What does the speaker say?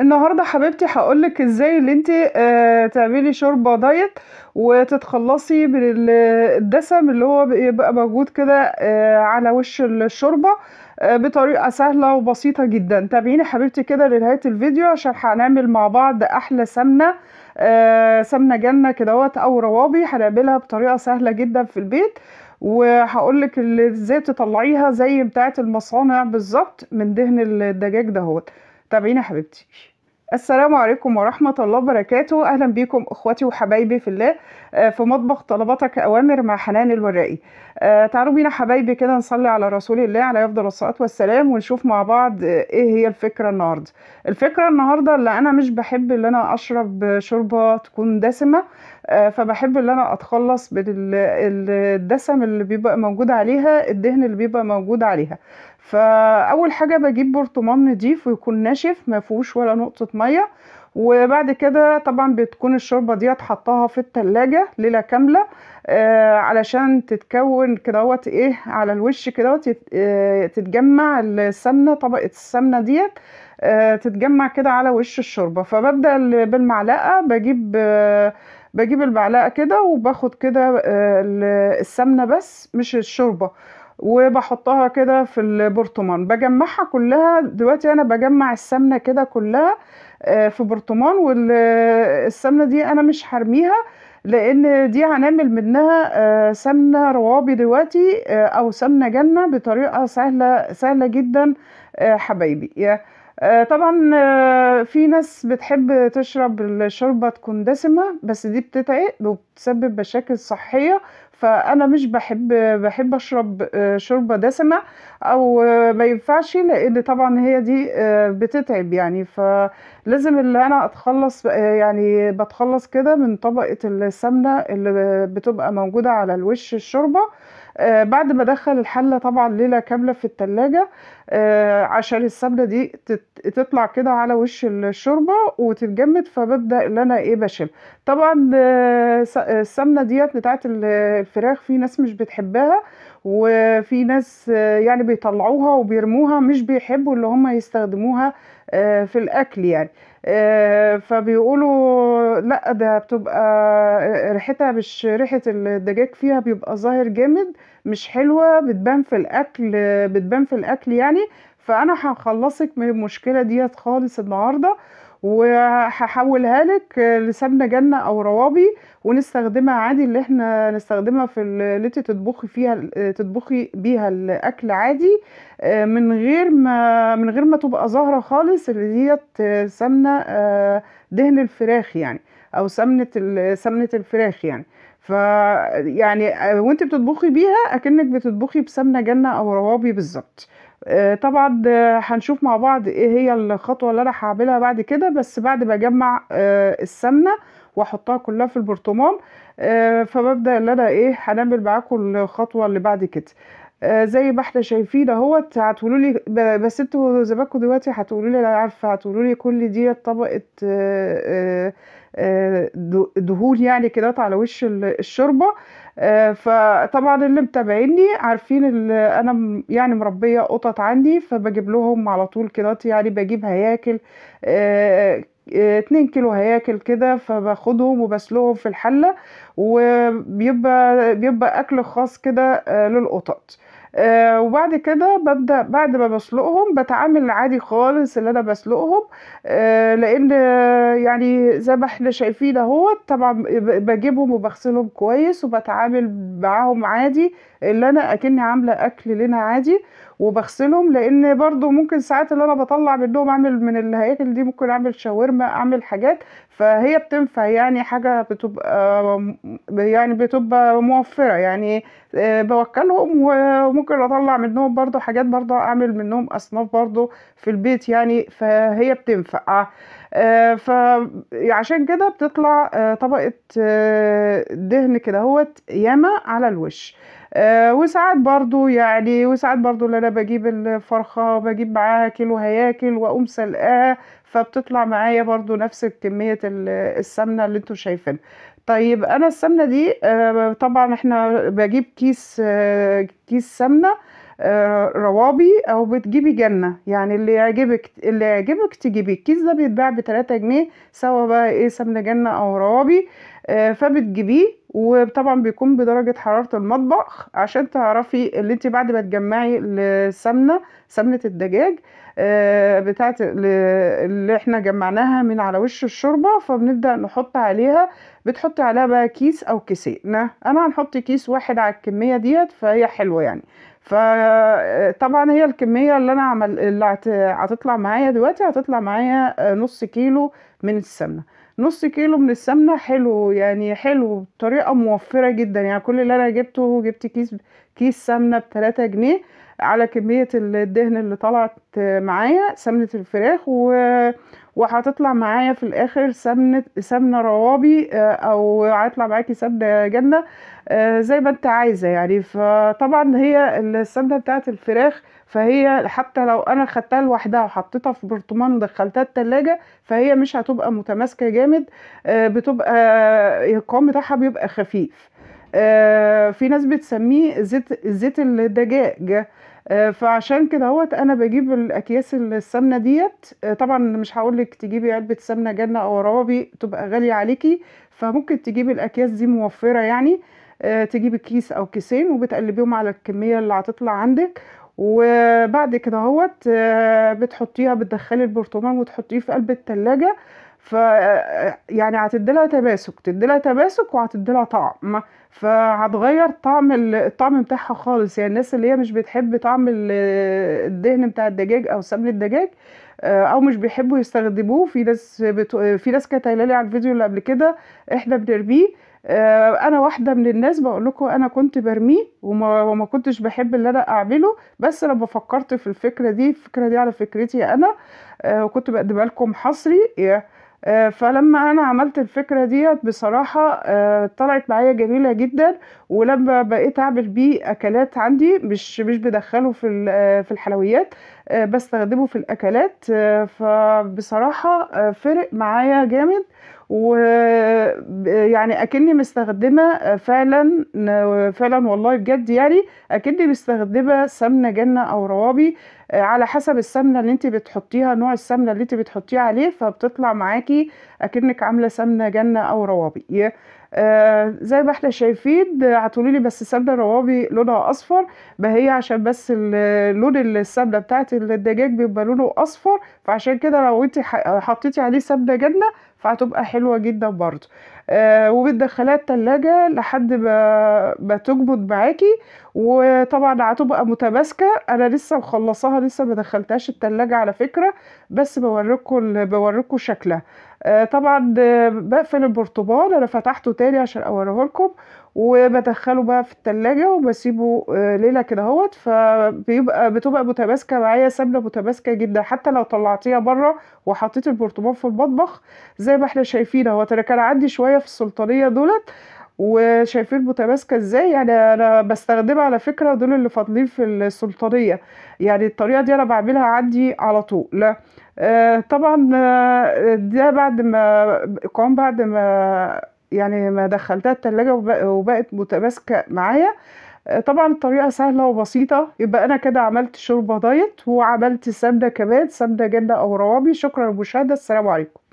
النهاردة حبيبتي هقولك ازاي اللي انت آه، تعملي شوربة دايت وتتخلصي من الدسم اللي هو بيبقى موجود كده آه، على وش الشوربة آه، بطريقة سهلة وبسيطة جدا تابعيني حبيبتي كده لنهاية الفيديو عشان هنعمل مع بعض احلى سمنة سمنة جنة كده او روابي هنعملها بطريقة سهلة جدا في البيت وهقولك ازاي تطلعيها زي بتاعة المصانع بالظبط من دهن الدجاج دهوت تابعيني يا حبيبتي السلام عليكم ورحمة الله وبركاته أهلا بيكم أخواتي وحبايبي في الله آه، في مطبخ طلباتك أوامر مع حنان الوراقي آه، تعالوا بينا حبايبي كده نصلي على رسول الله عليه أفضل الصلاة والسلام ونشوف مع بعض إيه هي الفكرة النهاردة الفكرة النهاردة اللي أنا مش بحب اللي أنا أشرب شوربة تكون دسمة آه، فبحب اللي أنا أتخلص بالدسم اللي بيبقى موجود عليها الدهن اللي بيبقى موجود عليها فاول حاجه بجيب برطمان نضيف ويكون ناشف ما فيهوش ولا نقطه ميه وبعد كده طبعا بتكون الشوربه ديت حطاها في التلاجة ليله كامله آه علشان تتكون كدهوت ايه على الوش كدهوت آه تتجمع السمنه طبقه السمنه ديت آه تتجمع كده على وش الشوربه فببدا بالمعلقه بجيب آه بجيب المعلقه كده وباخد كده آه السمنه بس مش الشوربه وبحطها كده في البرطمان بجمعها كلها دلوقتي انا بجمع السمنه كده كلها آه، في برطمان والسمنه دي انا مش هرميها لان دي هنعمل منها آه، سمنه روابي دلوقتي آه، او سمنه جنه بطريقه سهله سهله جدا حبايبي طبعا في ناس بتحب تشرب الشوربه تكون دسمه بس دي بتتعب وبتسبب مشاكل صحيه فانا مش بحب بحب اشرب آه، شوربه دسمه او آه، ما ينفعش لان طبعا هي دي آه، بتتعب يعني فلازم اللي انا اتخلص يعني بتخلص كده من طبقه السمنه اللي بتبقى موجوده على الوش الشوربه آه، بعد ما ادخل الحله طبعا ليله كامله في التلاجة آه عشان السمنه دي تطلع كده على وش الشوربه وتتجمد فببدا ان انا ايه بشيل طبعا آه السمنه ديت بتاعه الفراخ في ناس مش بتحبها وفي ناس آه، يعني بيطلعوها وبيرموها مش بيحبوا اللي هم يستخدموها آه، في الاكل يعني آه، فبيقولوا لا ده بتبقى ريحتها مش ريحه الدجاج فيها بيبقى ظاهر جامد مش حلوه بتبان في الاكل بتبان في الاكل يعني فانا هخلصك من المشكله ديت خالص النهارده وهحولها لك لسمنه جنه او روابي ونستخدمها عادي اللي احنا نستخدمها في اللي انت تطبخي فيها تطبخي بيها الاكل عادي آه، من غير ما من غير ما تبقى ظاهره خالص اللي هي سمنه آه، دهن الفراخ يعني او سمنه سمنه الفراخ يعني ف يعني آه، وانت بتطبخي بيها اكنك بتطبخي بسمنه جنه او روابي بالظبط آه، طبعا آه، هنشوف مع بعض ايه هي الخطوه اللي انا هعملها بعد كده بس بعد ما اجمع آه، السمنه واحطها كلها في البرطمان فببدا ان انا ايه هنعمل معاكم الخطوه اللي بعد كده زي ما احنا شايفين اهوت هتقولوا لي بس انتوا زمانكم دلوقتي هتقولوا لي انا عارفه هتقولوا لي كل دي طبقه دهون يعني كده على وش الشوربه آه، فطبعا اللي متابعيني عارفين اللي انا يعني مربيه قطط عندي فبجيب لهم على طول كده يعني بجيب هياكل آه، آه، اتنين كيلو هياكل كده فباخدهم وبسلوهم في الحله وبيبقى بيبقى اكل خاص كده للقطط آه، وبعد كده ببدأ بعد ما بسلقهم بتعامل عادي خالص اللي انا بسلقهم آه، لان يعني زي ما احنا شايفين اهوت طبعا بجيبهم وبغسلهم كويس وبتعامل معاهم عادي اللي انا اكني عامله اكل لنا عادي وبغسلهم لان برضو ممكن ساعات اللي انا بطلع منهم اعمل من الهياكل دي ممكن اعمل شاورما اعمل حاجات فهي بتنفع يعني حاجه بتبقى يعني بتبقى موفره يعني آه، بوكلهم وممكن اطلع منهم برضو حاجات برضو اعمل منهم اصناف برضو في البيت يعني فهي بتنفع آه، فعشان كده بتطلع آه، طبقه دهن كده هوت ياما على الوش آه، وساعات برضو يعني وساعات برضو اللي انا بجيب الفرخة بجيب معاها كيلو هياكل واقوم سلقاها فبتطلع معايا برضو نفس كمية السمنة اللي انتم شايفينها طيب انا السمنة دي آه، طبعا احنا بجيب كيس آه، كيس سمنة آه، روابي او بتجيبي جنه يعني اللي يعجبك اللي يعجبك تجيبيه الكيس ده بيتباع ب 3 جنيه سواء بقى ايه سمنه جنه او روابي آه، فبتجيبيه وطبعا بيكون بدرجه حراره المطبخ عشان تعرفي اللي انت بعد ما تجمعي السمنه سمنه الدجاج آه، بتاعت اللي احنا جمعناها من على وش الشوربه فبنبدا نحط عليها بتحطي عليها بقى كيس او كيسين انا هنحط كيس واحد على الكميه ديت فهي حلوه يعني فطبعا آه، هي الكمية اللي أنا عمل اللي هتطلع معايا دلوقتي هتطلع معايا آه، نص كيلو من السمنة نص كيلو من السمنة حلو يعني حلو بطريقة موفرة جدا يعني كل اللي أنا جبته جبت كيس كيس سمنة بتلاتة جنيه على كمية الدهن اللي طلعت معايا سمنة الفراخ و وهتطلع معايا في الاخر سمنه سمنه روابي آه، او هيطلع معاكي سمنه جنه آه، زي ما انت عايزه يعني فطبعا هي السمنه بتاعه الفراخ فهي حتى لو انا خدتها لوحدها وحطيتها في برطمان ودخلتها التلاجة فهي مش هتبقى متماسكه جامد آه، بتبقى القوام بتاعها بيبقى خفيف في ناس بتسميه زيت زيت الدجاج آه، فعشان كده اهوت انا بجيب الاكياس السمنه ديت آه، طبعا مش هقولك تجيبي علبه سمنه جنه او روابي تبقى غاليه عليكي فممكن تجيبي الاكياس دي موفره يعني آه، تجيبي كيس او كيسين وبتقلبيهم على الكميه اللي هتطلع عندك وبعد كده اهوت بتحطيها بتدخلي البرطمان وتحطيه في قلب التلاجة ف يعني هتديلها تماسك تديلها تماسك وهتديلها طعم فهتغير طعم الطعم بتاعها خالص يعني الناس اللي هي مش بتحب طعم الدهن بتاع الدجاج او سمن الدجاج آه، او مش بيحبوا يستخدموه في ناس بت... في ناس كانت قايله لي على الفيديو اللي قبل كده احنا بنرميه آه، انا واحده من الناس بقول لكم انا كنت برميه وما, وما كنتش بحب اللي انا اعمله بس لما فكرت في الفكره دي الفكره دي على فكرتي انا وكنت آه، بقدمها لكم حصري آه، فلما انا عملت الفكره ديت بصراحه آه، طلعت معايا جميله جدا ولما بقيت اعمل بيه اكلات عندي مش مش بدخله في آه، في الحلويات بستخدمه في الاكلات فبصراحه فرق معايا جامد ويعني اكني مستخدمه آه، فعلا فعلا والله بجد يعني اكني مستخدمه سمنه جنه او روابي آه، على حسب السمنه اللي انت بتحطيها نوع السمنه اللي انت بتحطيها عليه فبتطلع معاكي اكنك عامله سمنه جنه او روابي آه زي ما احنا شايفين هتقولي لي بس سمنه روابي لونها اصفر ما هي عشان بس لون السمنه بتاعت الدجاج بيبقى لونه اصفر فعشان كده لو انت حطيتي عليه سمنه جنه فهتبقى حلوة جدا برضو آه وبتدخلها التلاجة لحد ما بتجمد معاكي وطبعا هتبقى متماسكة انا لسه مخلصاها لسه ما دخلتهاش التلاجة على فكرة بس بوريكم بوريكم شكلها آه طبعا آه، بقفل البرتقال انا فتحته تاني عشان اوريه لكم وبدخله بقى في التلاجة وبسيبه آه، ليلة كده هوت فبيبقى بتبقى متماسكة معايا سمنة متماسكة جدا حتى لو طلعتيها بره وحطيت البرتقال في المطبخ زي ما احنا شايفين اهوت انا كان عندي شوية في السلطانية دولت وشايفين متماسكه ازاي يعني انا بستخدمها على فكره دول اللي فاضلين في السلطانيه يعني الطريقه دي انا بعملها عندي على طول لا آه طبعا آه، ده بعد ما قام بعد ما يعني ما دخلتها التلاجة وبقت متماسكة معايا آه، طبعا الطريقة سهلة وبسيطة يبقى أنا كده عملت شوربة دايت وعملت سمنة كمان سمنة جنة أو روابي شكرا للمشاهدة السلام عليكم